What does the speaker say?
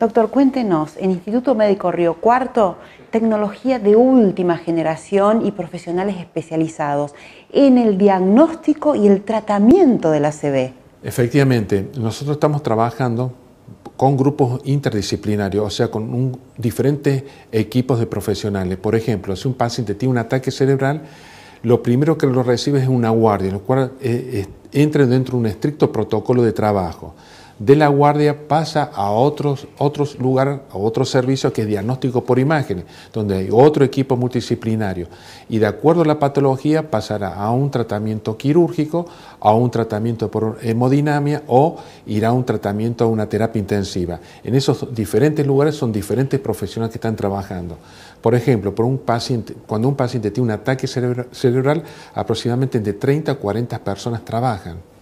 Doctor, cuéntenos, en Instituto Médico Río Cuarto, tecnología de última generación y profesionales especializados en el diagnóstico y el tratamiento de la CB. Efectivamente, nosotros estamos trabajando con grupos interdisciplinarios, o sea, con diferentes equipos de profesionales. Por ejemplo, si un paciente tiene un ataque cerebral, lo primero que lo recibe es una guardia, lo cual eh, eh, entra dentro de un estricto protocolo de trabajo de la guardia pasa a otros, otros lugares, a otro servicio que es diagnóstico por imágenes, donde hay otro equipo multidisciplinario. Y de acuerdo a la patología pasará a un tratamiento quirúrgico, a un tratamiento por hemodinamia o irá a un tratamiento, a una terapia intensiva. En esos diferentes lugares son diferentes profesionales que están trabajando. Por ejemplo, por un paciente, cuando un paciente tiene un ataque cerebral, aproximadamente entre 30 a 40 personas trabajan.